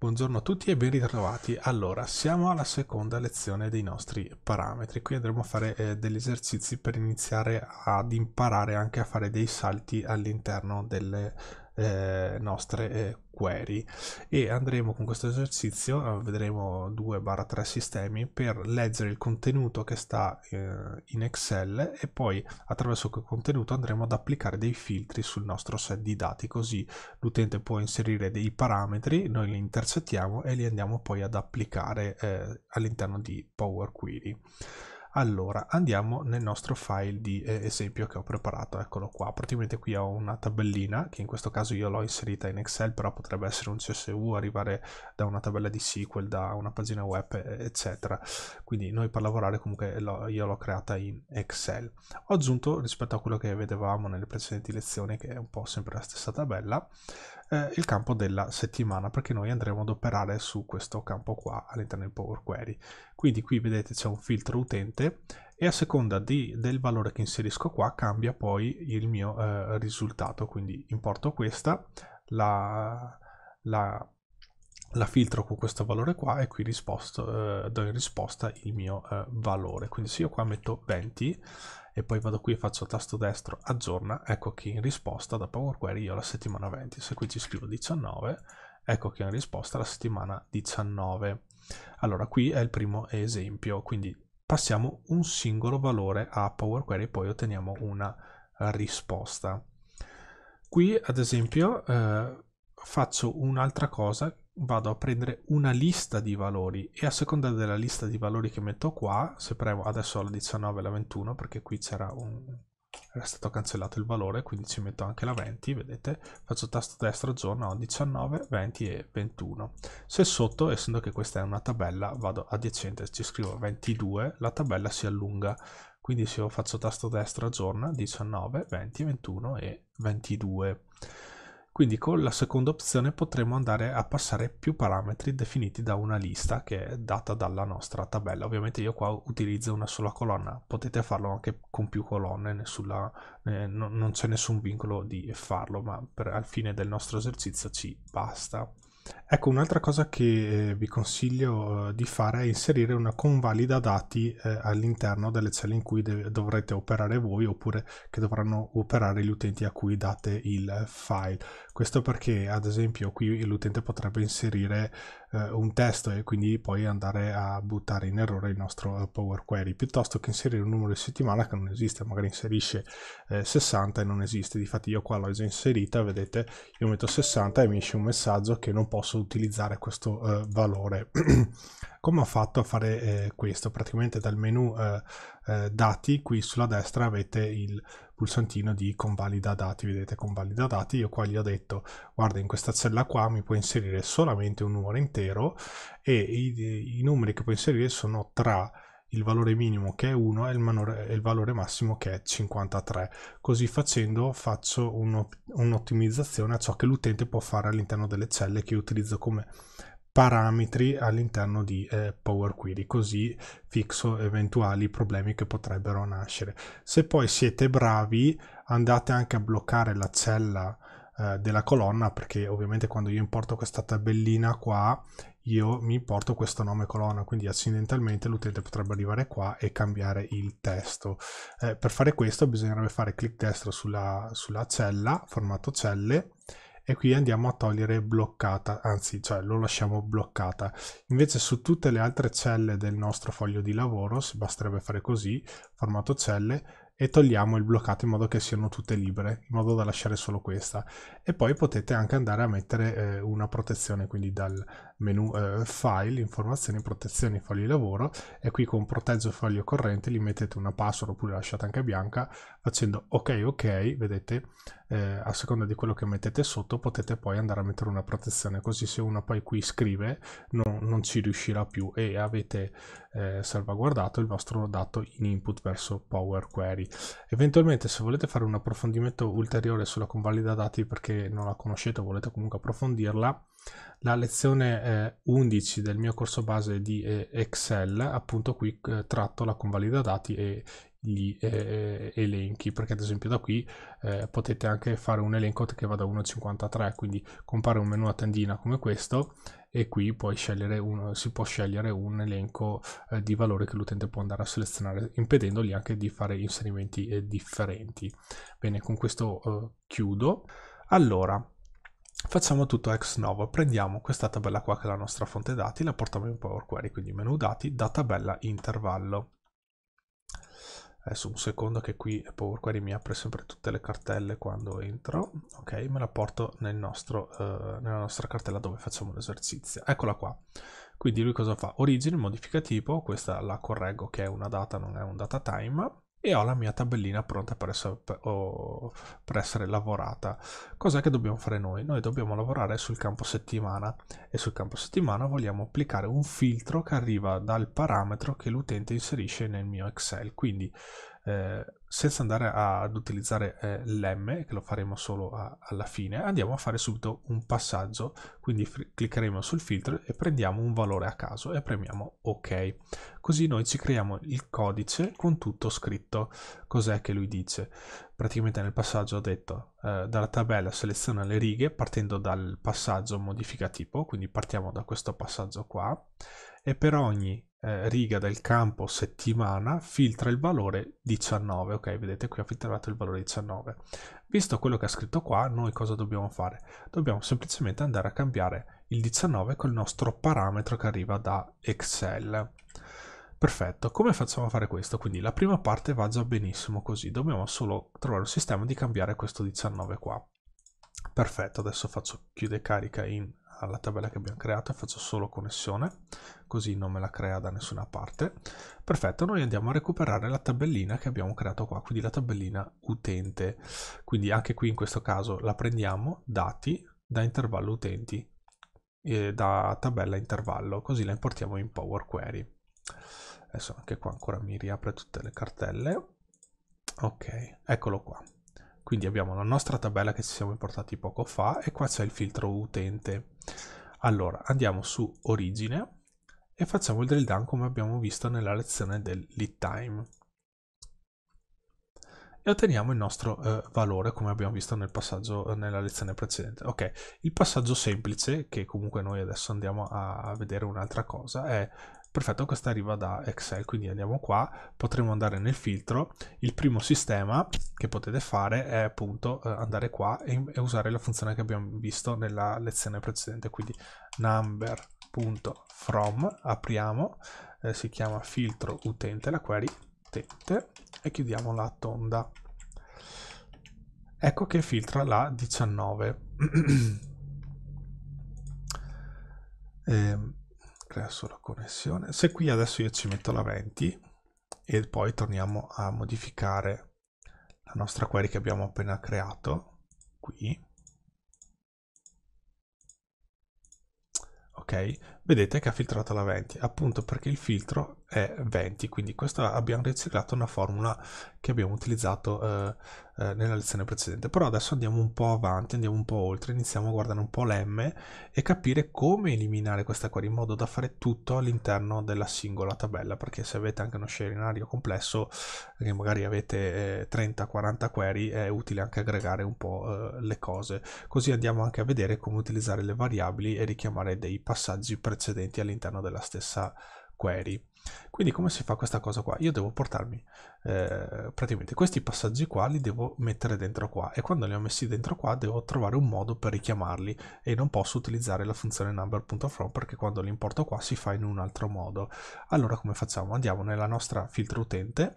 Buongiorno a tutti e ben ritrovati. Allora, siamo alla seconda lezione dei nostri parametri. Qui andremo a fare eh, degli esercizi per iniziare ad imparare anche a fare dei salti all'interno delle eh, nostre eh, query e andremo con questo esercizio, eh, vedremo 2-3 sistemi per leggere il contenuto che sta eh, in Excel e poi attraverso quel contenuto andremo ad applicare dei filtri sul nostro set di dati così l'utente può inserire dei parametri, noi li intercettiamo e li andiamo poi ad applicare eh, all'interno di Power Query. Allora, andiamo nel nostro file di eh, esempio che ho preparato, eccolo qua. Praticamente qui ho una tabellina, che in questo caso io l'ho inserita in Excel, però potrebbe essere un CSV, arrivare da una tabella di SQL, da una pagina web, eccetera. Quindi noi per lavorare comunque io l'ho creata in Excel. Ho aggiunto, rispetto a quello che vedevamo nelle precedenti lezioni, che è un po' sempre la stessa tabella, eh, il campo della settimana perché noi andremo ad operare su questo campo qua all'interno del Power Query. Quindi qui vedete c'è un filtro utente e a seconda di, del valore che inserisco qua cambia poi il mio eh, risultato. Quindi importo questa, la, la, la, filtro con questo valore qua e qui risposto, eh, do in risposta il mio eh, valore. Quindi se io qua metto 20 e poi vado qui e faccio tasto destro aggiorna, ecco che in risposta da Power Query io ho la settimana 20, se qui ci scrivo 19, ecco che in risposta la settimana 19. Allora qui è il primo esempio, quindi passiamo un singolo valore a Power Query e poi otteniamo una risposta. Qui ad esempio eh, faccio un'altra cosa vado a prendere una lista di valori e a seconda della lista di valori che metto qua, se premo adesso la 19 e la 21 perché qui c'era un... era stato cancellato il valore, quindi ci metto anche la 20, vedete? Faccio tasto destro, giorno, ho 19, 20 e 21. Se sotto, essendo che questa è una tabella, vado adiacente ci scrivo 22, la tabella si allunga. Quindi se io faccio tasto destro, aggiorna, 19, 20, 21 e 22. Quindi con la seconda opzione potremo andare a passare più parametri definiti da una lista che è data dalla nostra tabella. Ovviamente io qua utilizzo una sola colonna, potete farlo anche con più colonne, nessuna, eh, no, non c'è nessun vincolo di farlo, ma per, al fine del nostro esercizio ci basta. Ecco, un'altra cosa che eh, vi consiglio eh, di fare è inserire una convalida dati eh, all'interno delle celle in cui dovrete operare voi oppure che dovranno operare gli utenti a cui date il file. Questo perché, ad esempio, qui l'utente potrebbe inserire eh, un testo e quindi poi andare a buttare in errore il nostro eh, Power Query, piuttosto che inserire un numero di settimana che non esiste, magari inserisce eh, 60 e non esiste. Difatti io qua l'ho già inserita, vedete, io metto 60 e mi esce un messaggio che non posso utilizzare questo eh, valore. Come ho fatto a fare eh, questo? Praticamente dal menu dati, qui sulla destra avete il pulsantino di convalida dati, vedete convalida dati, io qua gli ho detto guarda in questa cella qua mi puoi inserire solamente un numero intero e i, i numeri che puoi inserire sono tra il valore minimo che è 1 e il, manore, il, valore massimo che è 53. Così facendo faccio un'ottimizzazione a ciò che l'utente può fare all'interno delle celle che io utilizzo come parametri all'interno di eh, Power Query, così fixo eventuali problemi che potrebbero nascere. Se poi siete bravi, andate anche a bloccare la cella eh, della colonna perché ovviamente quando io importo questa tabellina qua io mi importo questo nome colonna, quindi accidentalmente l'utente potrebbe arrivare qua e cambiare il testo. Eh, per fare questo bisognerebbe fare clic destro sulla, sulla cella, formato celle, e qui andiamo a togliere bloccata, anzi cioè lo lasciamo bloccata. Invece su tutte le altre celle del nostro foglio di lavoro si basterebbe fare così, formato celle, e togliamo il bloccato in modo che siano tutte libere, in modo da lasciare solo questa. E poi potete anche andare a mettere eh, una protezione, quindi dal, menu eh, file, informazioni, protezioni, fogli di lavoro e qui con proteggio foglio corrente gli mettete una password oppure lasciate anche bianca facendo ok ok, vedete eh, a seconda di quello che mettete sotto potete poi andare a mettere una protezione così se uno poi qui scrive no, non ci riuscirà più e avete eh, salvaguardato il vostro dato in input verso Power Query. Eventualmente se volete fare un approfondimento ulteriore sulla convalida dati perché non la conoscete o volete comunque approfondirla la lezione eh, 11 del mio corso base di eh, Excel, appunto qui eh, tratto la convalida dati e gli eh, eh, elenchi, perché ad esempio da qui eh, potete anche fare un elenco che va da 1 a 53, quindi compare un menu a tendina come questo e qui poi un, si può scegliere un elenco di valori che l'utente può andare a selezionare, impedendogli anche di fare inserimenti differenti. Bene, con questo chiudo. Allora, Facciamo tutto ex novo, prendiamo questa tabella qua che è la nostra fonte dati, la portiamo in Power Query, quindi menu dati da tabella intervallo. Adesso un secondo che qui Power Query mi apre sempre tutte le cartelle quando entro, ok? Me la porto nel nostro, eh, nella nostra cartella dove facciamo l'esercizio. Eccola qua. Quindi lui cosa fa? Origine, modifica tipo, questa la correggo che è una data, non è un data time e ho la mia tabellina pronta per essere, per essere lavorata. Cos'è che dobbiamo fare noi? Noi dobbiamo lavorare sul campo settimana e sul campo settimana vogliamo applicare un filtro che arriva dal parametro che l'utente inserisce nel mio Excel. Quindi eh, senza andare ad utilizzare eh, l'M, che lo faremo solo a, alla fine, andiamo a fare subito un passaggio, quindi cliccheremo sul filtro e prendiamo un valore a caso e premiamo OK. Così noi ci creiamo il codice con tutto scritto. Cos'è che lui dice? Praticamente nel passaggio ho detto eh, dalla tabella seleziona le righe partendo dal passaggio modifica tipo, quindi partiamo da questo passaggio qua e per ogni eh, riga del campo settimana filtra il valore 19 ok vedete qui ha filtrato il valore 19 visto quello che ha scritto qua noi cosa dobbiamo fare dobbiamo semplicemente andare a cambiare il 19 col nostro parametro che arriva da excel perfetto come facciamo a fare questo quindi la prima parte va già benissimo così dobbiamo solo trovare un sistema di cambiare questo 19 qua perfetto adesso faccio chiude carica in alla tabella che abbiamo creato e faccio solo connessione, così non me la crea da nessuna parte. Perfetto, noi andiamo a recuperare la tabellina che abbiamo creato qua, quindi la tabellina utente. Quindi anche qui in questo caso la prendiamo dati da intervallo utenti, eh, da tabella intervallo, così la importiamo in Power Query. Adesso anche qua ancora mi riapre tutte le cartelle. Ok, eccolo qua. Quindi abbiamo la nostra tabella che ci siamo importati poco fa e qua c'è il filtro utente. Allora, andiamo su origine e facciamo il drill down come abbiamo visto nella lezione del lead time. E otteniamo il nostro eh, valore come abbiamo visto nel passaggio eh, nella lezione precedente. Ok, il passaggio semplice, che comunque noi adesso andiamo a, vedere un'altra cosa, è perfetto questa arriva da Excel quindi andiamo qua potremo andare nel filtro il primo sistema che potete fare è appunto eh, andare qua e, e usare la funzione che abbiamo visto nella lezione precedente quindi number.from apriamo eh, si chiama filtro utente la query utente e chiudiamo la tonda ecco che filtra la 19 eh, crea solo connessione. Se qui adesso io ci metto la 20 e poi torniamo a modificare la nostra query che abbiamo appena creato, qui. Ok, vedete che ha filtrato la 20 appunto perché il filtro è 20 quindi questa abbiamo riciclato una formula che abbiamo utilizzato eh, eh, nella lezione precedente però adesso andiamo un po' avanti andiamo un po' oltre iniziamo a guardare un po' l'M e capire come eliminare questa query in modo da fare tutto all'interno della singola tabella perché se avete anche uno scenario complesso che magari avete eh, 30-40 query è utile anche aggregare un po' eh, le cose così andiamo anche a vedere come utilizzare le variabili e richiamare dei passaggi precedenti precedenti all'interno della stessa query. Quindi come si fa questa cosa qua? Io devo portarmi eh, praticamente questi passaggi qua li devo mettere dentro qua e quando li ho messi dentro qua devo trovare un modo per richiamarli e non posso utilizzare la funzione number.from perché quando li importo qua si fa in un altro modo. Allora come facciamo? Andiamo nella nostra filtro utente,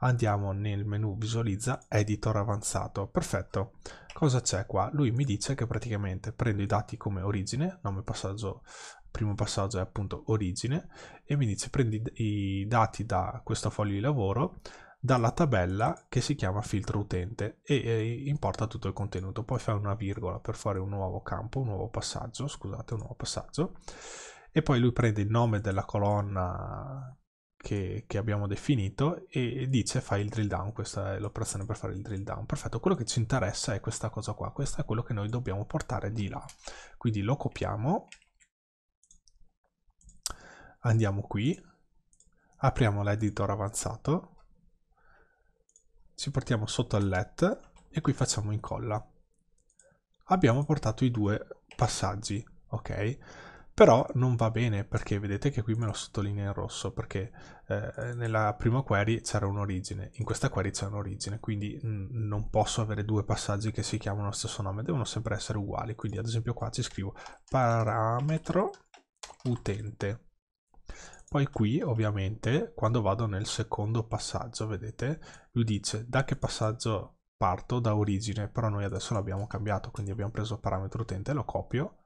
andiamo nel menu visualizza editor avanzato. Perfetto. Cosa c'è qua? Lui mi dice che praticamente prendo i dati come origine, nome passaggio primo passaggio è appunto origine e mi dice prendi i dati da questo foglio di lavoro dalla tabella che si chiama filtro utente e, e importa tutto il contenuto poi fai una virgola per fare un nuovo campo un nuovo passaggio scusate un nuovo passaggio e poi lui prende il nome della colonna che, che, abbiamo definito e dice fai il drill down, questa è l'operazione per fare il drill down. Perfetto, quello che ci interessa è questa cosa qua, questo è quello che noi dobbiamo portare di là. Quindi lo copiamo andiamo qui, apriamo l'editor avanzato, ci portiamo sotto al let e qui facciamo incolla. Abbiamo portato i due passaggi, ok? Però non va bene perché vedete che qui me lo sottolinea in rosso perché eh, nella prima query c'era un'origine, in questa query c'è un'origine, quindi mm, non posso avere due passaggi che si chiamano lo stesso nome, devono sempre essere uguali. Quindi ad esempio qua ci scrivo parametro utente poi qui, ovviamente, quando vado nel secondo passaggio, vedete, lui dice da che passaggio parto, da origine, però noi adesso l'abbiamo cambiato, quindi abbiamo preso parametro utente, lo copio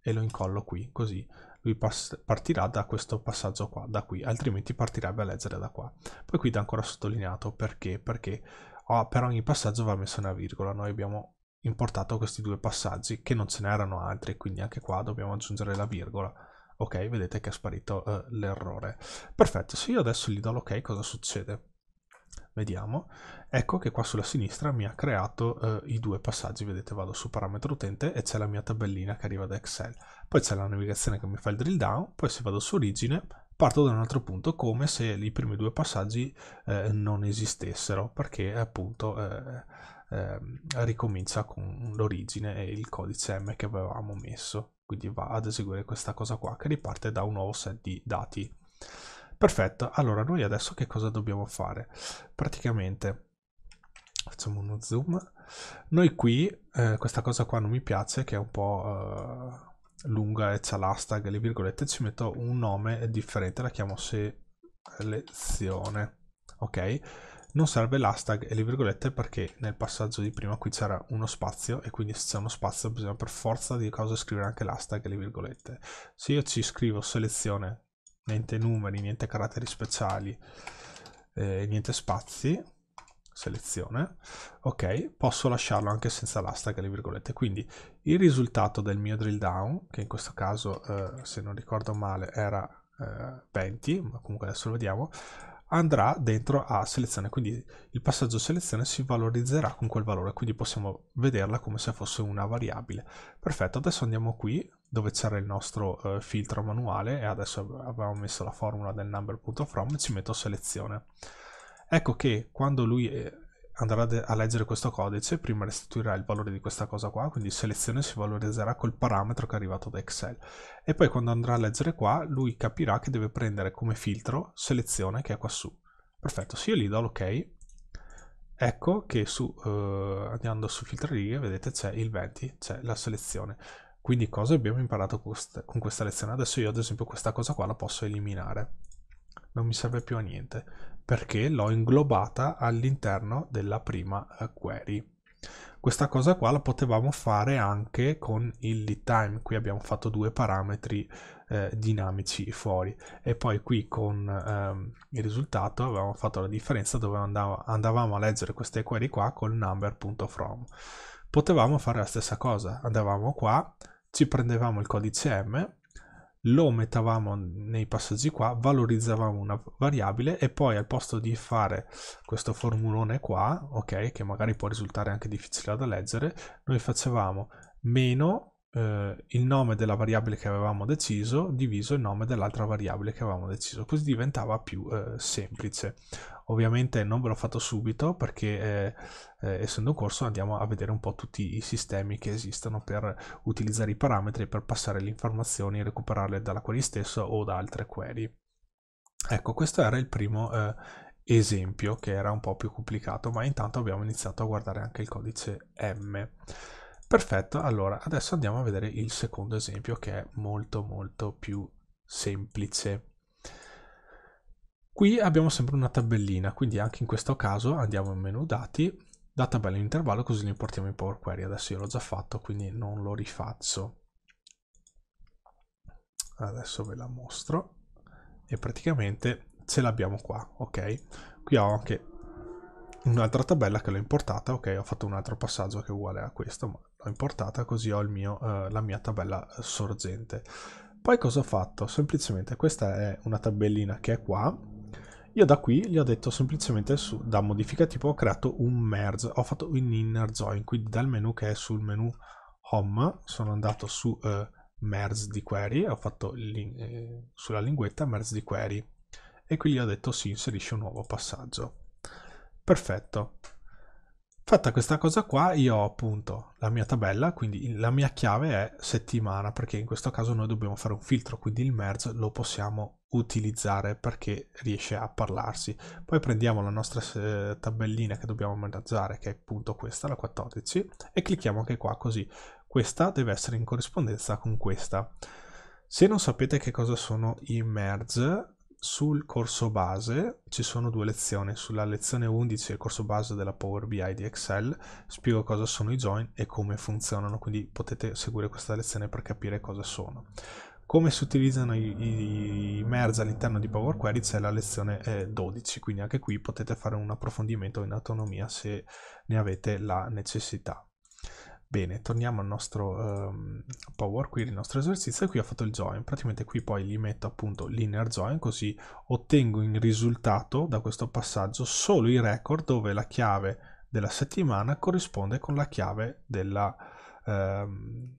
e lo incollo qui, così lui partirà da questo passaggio qua, da qui, altrimenti partirebbe a leggere da qua. Poi qui da ancora sottolineato perché, perché oh, per ogni passaggio va messa una virgola, noi abbiamo importato questi due passaggi che non ce n'erano altri, quindi anche qua dobbiamo aggiungere la virgola Ok, vedete che è sparito eh, l'errore. Perfetto, se io adesso gli do l'ok cosa succede? Vediamo, ecco che qua sulla sinistra mi ha creato eh, i due passaggi, vedete vado su parametro utente e c'è la mia tabellina che arriva da Excel. Poi c'è la navigazione che mi fa il drill down, poi se vado su origine parto da un altro punto come se i primi due passaggi eh, non esistessero perché appunto eh, eh, ricomincia con l'origine e il codice M che avevamo messo. Quindi va ad eseguire questa cosa qua che riparte da un nuovo set di dati. Perfetto, allora noi adesso che cosa dobbiamo fare? Praticamente facciamo uno zoom. Noi qui, eh, questa cosa qua non mi piace che è un po' eh, lunga e c'è l'hashtag le virgolette, ci metto un nome differente, la chiamo selezione, ok? non serve l'hashtag e le virgolette perché nel passaggio di prima qui c'era uno spazio e quindi se c'è uno spazio bisogna per forza di cosa scrivere anche l'hashtag e le virgolette. Se io ci scrivo selezione, niente numeri, niente caratteri speciali, eh, niente spazi, selezione, ok, posso lasciarlo anche senza l'hashtag e le virgolette. Quindi il risultato del mio drill down, che in questo caso eh, se non ricordo male era eh, 20, ma comunque adesso lo vediamo, andrà dentro a selezione, quindi il passaggio selezione si valorizzerà con quel valore, quindi possiamo vederla come se fosse una variabile. Perfetto, adesso andiamo qui dove c'era il nostro eh, filtro manuale e adesso abbiamo messo la formula del number.from e ci metto selezione. Ecco che quando lui andrà a leggere questo codice e prima restituirà il valore di questa cosa qua quindi selezione si valorizzerà col parametro che è arrivato da Excel e poi quando andrà a leggere qua lui capirà che deve prendere come filtro selezione che è qua su perfetto se io gli do l'ok ecco che su, eh, andando su filtro righe vedete c'è il 20 c'è la selezione quindi cosa abbiamo imparato con questa lezione adesso io ad esempio questa cosa qua la posso eliminare non mi serve più a niente perché l'ho inglobata all'interno della prima eh, query. Questa cosa qua la potevamo fare anche con il lead time, qui abbiamo fatto due parametri eh, dinamici fuori e poi qui con ehm, il risultato avevamo fatto la differenza dove andava, andavamo a leggere queste query qua col number.from. Potevamo fare la stessa cosa, andavamo qua, ci prendevamo il codice M lo mettavamo nei passaggi qua, valorizzavamo una variabile e poi al posto di fare questo formulone qua, ok, che magari può risultare anche difficile da leggere, noi facevamo meno eh, il nome della variabile che avevamo deciso diviso il nome dell'altra variabile che avevamo deciso, così diventava più eh, semplice. Ovviamente non ve l'ho fatto subito perché eh, eh, essendo un corso andiamo a vedere un po' tutti i sistemi che esistono per utilizzare i parametri per passare le informazioni e recuperarle dalla query stessa o da altre query. Ecco, questo era il primo eh, esempio che era un po' più complicato, ma intanto abbiamo iniziato a guardare anche il codice M. Perfetto, allora adesso andiamo a vedere il secondo esempio che è molto molto più semplice. Qui abbiamo sempre una tabellina, quindi anche in questo caso andiamo in menu dati, da tabella in intervallo, così lo importiamo in Power Query. Adesso io l'ho già fatto, quindi non lo rifaccio. Adesso ve la mostro e praticamente ce l'abbiamo qua, ok? Qui ho anche un'altra tabella che l'ho importata, ok? Ho fatto un altro passaggio che è uguale a questo, ma l'ho importata così ho mio, eh, la mia tabella eh, sorgente. Poi cosa ho fatto? Semplicemente questa è una tabellina che è qua, io da qui gli ho detto semplicemente su, da modificativo ho creato un merge, ho fatto un inner join, quindi dal menu che è sul menu home sono andato su eh, merge di query, ho fatto eh, sulla linguetta merge di query e qui gli ho detto si inserisce un nuovo passaggio. Perfetto. Fatta questa cosa qua io ho appunto la mia tabella, quindi la mia chiave è settimana perché in questo caso noi dobbiamo fare un filtro, quindi il merge lo possiamo utilizzare perché riesce a parlarsi. Poi prendiamo la nostra eh, tabellina che dobbiamo managgiare, che è appunto questa, la 14, e clicchiamo anche qua così. Questa deve essere in corrispondenza con questa. Se non sapete che cosa sono i merge, sul corso base ci sono due lezioni, sulla lezione 11 il corso base della Power BI di Excel spiego cosa sono i join e come funzionano, quindi potete seguire questa lezione per capire cosa sono. Come si utilizzano i, i merge all'interno di Power Query c'è la lezione eh, 12, quindi anche qui potete fare un approfondimento in autonomia se ne avete la necessità. Bene, torniamo al nostro um, Power Query, il nostro esercizio, e qui ho fatto il join, praticamente qui poi gli metto appunto linear join, così ottengo in risultato da questo passaggio solo i record dove la chiave della settimana corrisponde con la chiave della, um,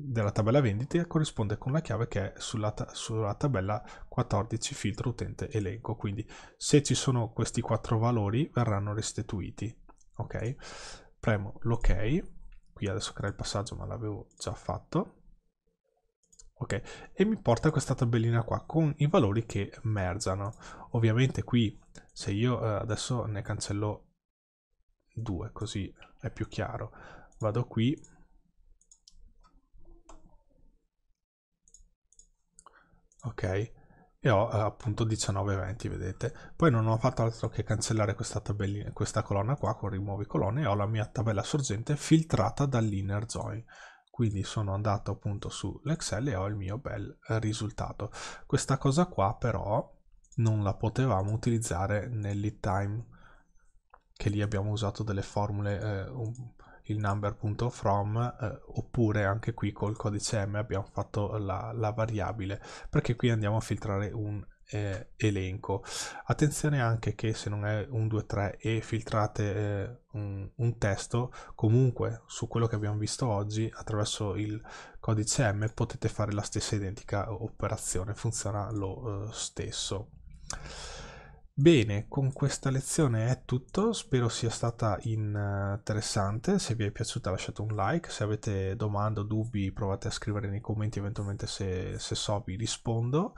della tabella vendite corrisponde con la chiave che è sulla, ta sulla tabella 14 filtro utente elenco. Quindi se ci sono questi quattro valori verranno restituiti. Ok? Premo l'ok. Qui adesso crea il passaggio ma l'avevo già fatto. Ok, e mi porta questa tabellina qua con i valori che mergiano. Ovviamente qui se io eh, adesso ne cancello due così è più chiaro. Vado qui ok e ho eh, appunto 19 20 vedete poi non ho fatto altro che cancellare questa tabellina questa colonna qua con rimuovi colonne e ho la mia tabella sorgente filtrata dall'inner join quindi sono andato appunto sull'Excel e ho il mio bel eh, risultato. Questa cosa qua però non la potevamo utilizzare nell'it time, che lì abbiamo usato delle formule eh, un il number.from eh, oppure anche qui col codice M abbiamo fatto la, la variabile perché qui andiamo a filtrare un eh, elenco. Attenzione anche che se non è un 2, 3 e filtrate eh, un, un, testo, comunque su quello che abbiamo visto oggi attraverso il codice M potete fare la stessa identica operazione, funziona lo eh, stesso. Bene, con questa lezione è tutto, spero sia stata interessante, se vi è piaciuta lasciate un like, se avete domande o dubbi provate a scrivere nei commenti, eventualmente se, se so vi rispondo.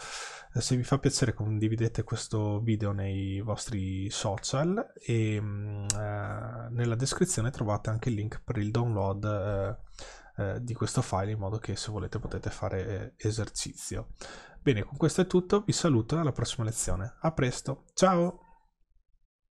Eh, se vi fa piacere condividete questo video nei vostri social e mm, eh, nella descrizione trovate anche il link per il download eh, eh, di questo file in modo che se volete potete fare eh, esercizio. Bene, con questo è tutto, vi saluto e alla prossima lezione. A presto, ciao!